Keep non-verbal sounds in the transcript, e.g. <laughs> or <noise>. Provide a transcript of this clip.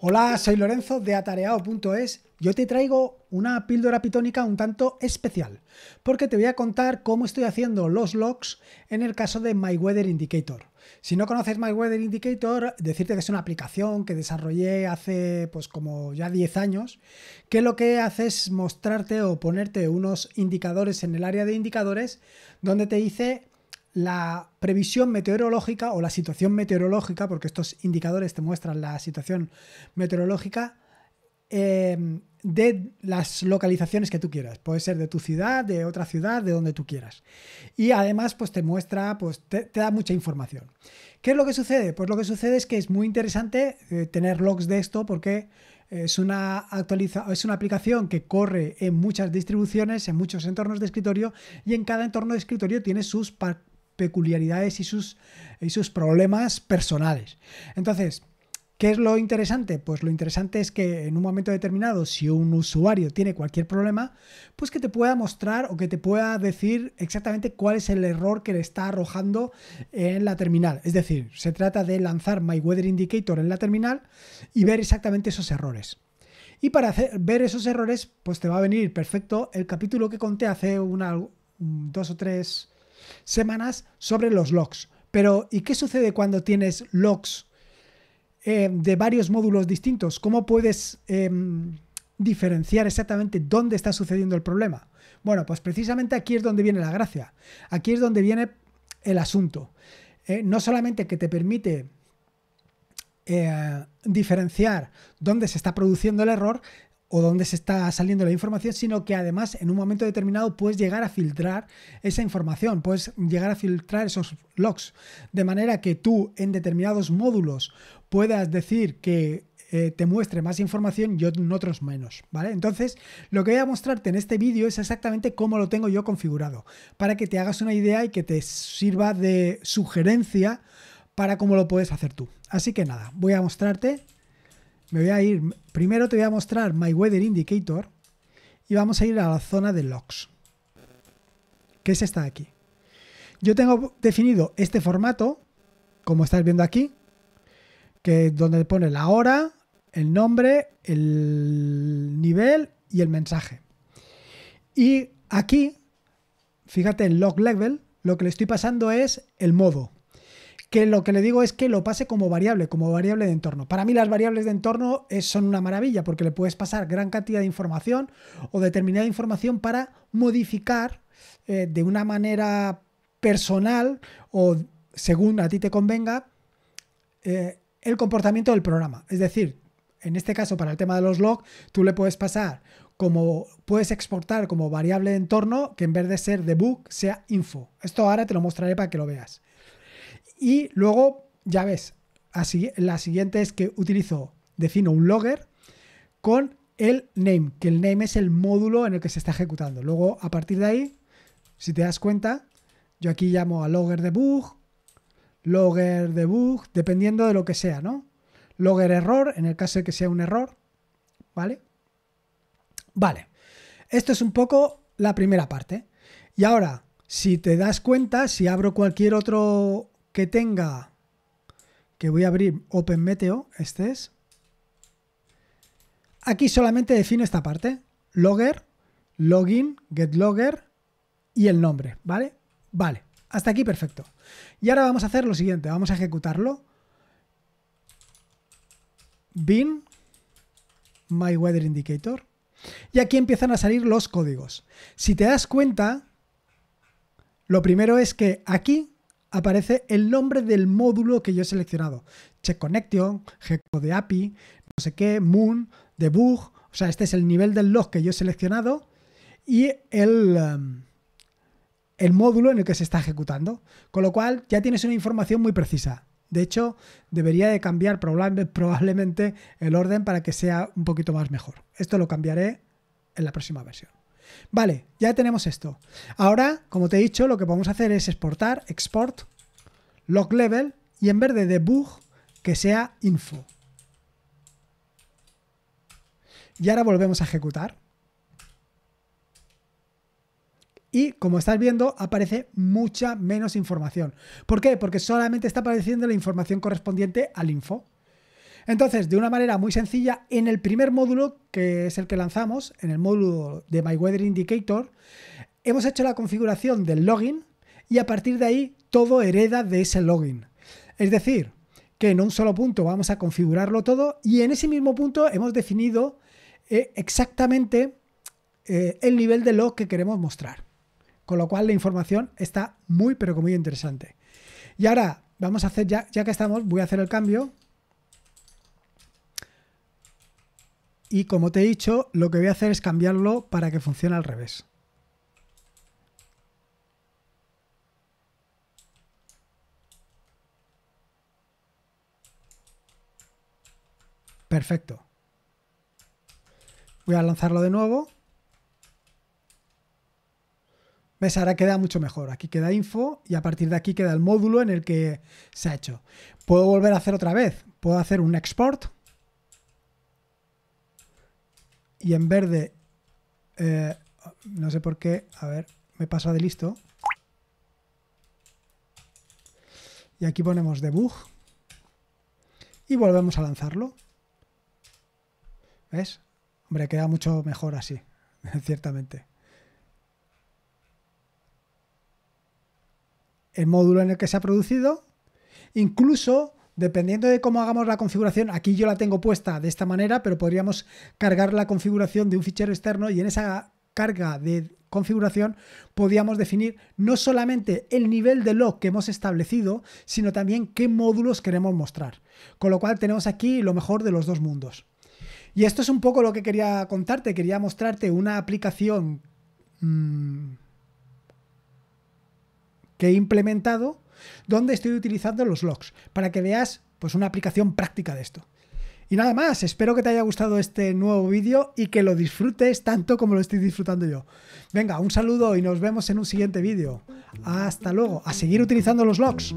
Hola, soy Lorenzo de atareado.es. Yo te traigo una píldora pitónica un tanto especial, porque te voy a contar cómo estoy haciendo los logs en el caso de My Weather Indicator. Si no conoces My Weather Indicator, decirte que es una aplicación que desarrollé hace pues como ya 10 años, que lo que hace es mostrarte o ponerte unos indicadores en el área de indicadores donde te dice la previsión meteorológica o la situación meteorológica, porque estos indicadores te muestran la situación meteorológica em, de las localizaciones que tú quieras. Puede ser de tu ciudad, de otra ciudad, de donde tú quieras. Y además, pues te muestra, pues te, da mucha información. ¿Qué es lo que sucede? Pues lo que sucede es que es muy interesante eh, tener logs de esto porque eh, es una, es una aplicación que corre en muchas distribuciones, en muchos entornos de escritorio y en cada entorno de escritorio tiene sus peculiaridades y sus, problemas personales. Entonces, ¿Qué es lo interesante? Pues lo interesante es que en un momento determinado, si un usuario tiene cualquier problema, pues que te pueda mostrar o que te pueda decir exactamente cuál es el error que le está arrojando en la terminal. Es decir, se trata de lanzar My Weather Indicator en la terminal y ver exactamente esos errores. Y para ver esos errores, pues te va a venir perfecto el capítulo que conté hace una, dos o tres semanas sobre los logs. Pero, ¿y qué sucede cuando tienes logs eh, de varios módulos distintos? ¿Cómo puedes em, diferenciar exactamente dónde está sucediendo el problema? Bueno, pues precisamente aquí es donde viene la gracia. Aquí es donde viene el asunto. Eh, no solamente que te permite eh, diferenciar dónde se está produciendo el error, o dónde se está saliendo la información, sino que además en un momento determinado puedes llegar a filtrar esa información, puedes llegar a filtrar esos logs, de manera que tú en determinados módulos puedas decir que eh, te muestre más información y en otros menos, ¿vale? Entonces, lo que voy a mostrarte en este vídeo es exactamente cómo lo tengo yo configurado, para que te hagas una idea y que te sirva de sugerencia para cómo lo puedes hacer tú. Así que nada, voy a mostrarte me voy a ir, primero te voy a mostrar My Weather Indicator y vamos a ir a la zona de logs, que es esta de aquí. Yo tengo definido este formato, como estás viendo aquí, que donde pone la hora, el nombre, el nivel y el mensaje. Y aquí, fíjate en log level, lo que le estoy pasando es el modo que lo que le digo es que lo pase como variable, como variable de entorno. Para mí las variables de entorno eh, son una maravilla porque le puedes pasar gran cantidad de información o determinada información para modificar eh, de una manera personal o según a ti te convenga eh, el comportamiento del programa. Es decir, en este caso para el tema de los logs, tú le puedes pasar como puedes exportar como variable de entorno que en vez de ser debug sea info. Esto ahora te lo mostraré para que lo veas. Y luego, ya ves, así, la siguiente es que utilizo, defino un logger con el name, que el name es el módulo en el que se está ejecutando. Luego, a partir de ahí, si te das cuenta, yo aquí llamo a logger debug, logger debug, dependiendo de lo que sea, ¿no? Logger error, en el caso de que sea un error, ¿vale? Vale, esto es un poco la primera parte. Y ahora, si te das cuenta, si abro cualquier otro, que tenga, que voy a abrir Open este es. Aquí solamente defino esta parte, logger, login, GetLogger y el nombre, ¿vale? Vale, hasta aquí perfecto. Y ahora vamos a hacer lo siguiente, vamos a ejecutarlo. Bin my weather indicator. Y aquí empiezan a salir los códigos. Si te das cuenta, lo primero es que aquí aparece el nombre del módulo que yo he seleccionado. Check connection, gecko de API, no sé qué, moon, debug. O sea, este es el nivel del log que yo he seleccionado y el, um, el módulo en el que se está ejecutando. Con lo cual ya tienes una información muy precisa. De hecho, debería de cambiar probablemente el orden para que sea un poquito más mejor. Esto lo cambiaré en la próxima versión. Vale, ya tenemos esto. Ahora, como te he dicho, lo que podemos hacer es exportar, export, log level, y en verde, debug, que sea info. Y ahora volvemos a ejecutar. Y como estás viendo, aparece mucha menos información. ¿Por qué? Porque solamente está apareciendo la información correspondiente al info. Entonces, de una manera muy sencilla, en el primer módulo, que es el que lanzamos, en el módulo de My Weather Indicator, hemos hecho la configuración del login y a partir de ahí todo hereda de ese login. Es decir, que en un solo punto vamos a configurarlo todo y en ese mismo punto hemos definido eh, exactamente eh, el nivel de log que queremos mostrar. Con lo cual la información está muy pero que muy interesante. Y ahora vamos a hacer ya, ya que estamos, voy a hacer el cambio Y como te he dicho, lo que voy a hacer es cambiarlo para que funcione al revés. Perfecto. Voy a lanzarlo de nuevo. ¿Ves? Ahora queda mucho mejor. Aquí queda info y a partir de aquí queda el módulo en el que se ha hecho. Puedo volver a hacer otra vez. Puedo hacer un export y en verde, eh, no sé por qué, a ver, me pasa de listo. Y aquí ponemos debug. Y volvemos a lanzarlo. ¿Ves? Hombre, queda mucho mejor así, <laughs> ciertamente. El módulo en el que se ha producido. Incluso Dependiendo de cómo hagamos la configuración, aquí yo la tengo puesta de esta manera, pero podríamos cargar la configuración de un fichero externo y en esa carga de configuración podíamos definir no solamente el nivel de log que hemos establecido, sino también qué módulos queremos mostrar. Con lo cual tenemos aquí lo mejor de los dos mundos. Y esto es un poco lo que quería contarte, quería mostrarte una aplicación mm, que he implementado donde estoy utilizando los logs, para que veas pues, una aplicación práctica de esto. Y nada más, espero que te haya gustado este nuevo vídeo y que lo disfrutes tanto como lo estoy disfrutando yo. Venga, un saludo y nos vemos en un siguiente vídeo. Hasta luego, a seguir utilizando los logs.